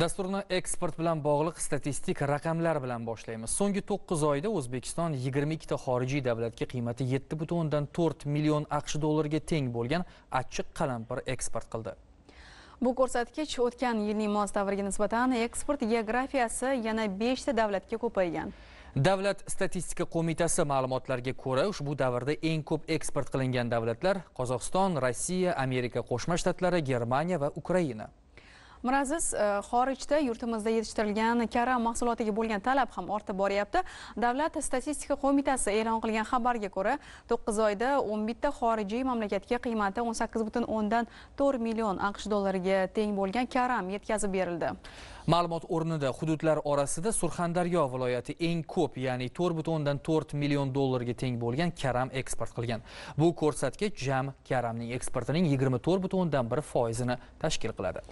dasturni eksport bilan bog'liq statistik raqamlar bilan boshlaymiz so'nggi 9 oyda o'zbekiston 22 ta xorijiy davlatga qiymati 7.4 million aqsh dollariga teng bo'lgan achchiq qalampir eksport qildi bu ko'rsatkich o'tgan yilning mos davriga nisbatan eksport geografiyasi yana 5 ta davlatga ko'paygan davlat statistika qo'mitasi ma'lumotlariga ko'ra ushbu davrda eng ko'p eksport qilingan davlatlar qozog'iston rossiya amerika qo'shma shtatlari germaniya va ukraina miraziz e, xorijda yurtimizda yetishtirilgan karam mahsulotiga bo'lgan talab ham ortib boryapti davlat statistika qo'mitasi e'lon qilgan xabarga ko'ra to'qqiz oyda o'n bitta xorijiy mamlakatga qiymati o'n sakkiz butun o'ndan to'rt million aqsh dollariga teng bo'lgan karam yetkazib berildi ma'lumot o'rnida hududlar orasida surxondaryo viloyati eng ko'p ya'ni to'rt butun o'ndan to'rt million dollarga teng bo'lgan karam eksport qilgan bu ko'rsatkich jam karamning eksportining yigirma to'rt butun o'ndan bir foizini tashkil qiladi